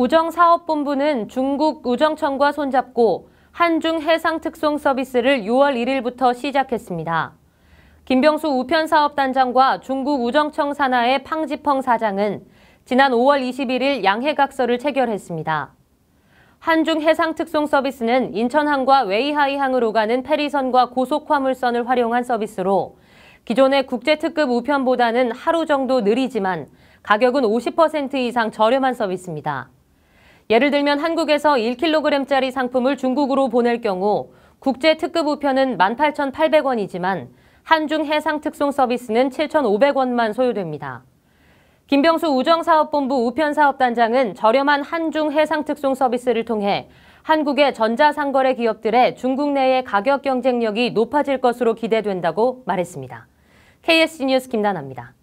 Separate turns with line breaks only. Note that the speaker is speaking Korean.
우정사업본부는 중국 우정청과 손잡고 한중 해상특송 서비스를 6월 1일부터 시작했습니다. 김병수 우편사업단장과 중국 우정청 산하의 팡지펑 사장은 지난 5월 21일 양해각서를 체결했습니다. 한중 해상특송 서비스는 인천항과 웨이하이항으로 가는 페리선과 고속화물선을 활용한 서비스로 기존의 국제특급 우편보다는 하루 정도 느리지만 가격은 50% 이상 저렴한 서비스입니다. 예를 들면 한국에서 1kg짜리 상품을 중국으로 보낼 경우 국제 특급 우편은 18,800원이지만 한중 해상 특송 서비스는 7,500원만 소요됩니다. 김병수 우정사업본부 우편사업단장은 저렴한 한중 해상 특송 서비스를 통해 한국의 전자상거래 기업들의 중국 내의 가격 경쟁력이 높아질 것으로 기대된다고 말했습니다. KSC 뉴스 김나나입니다.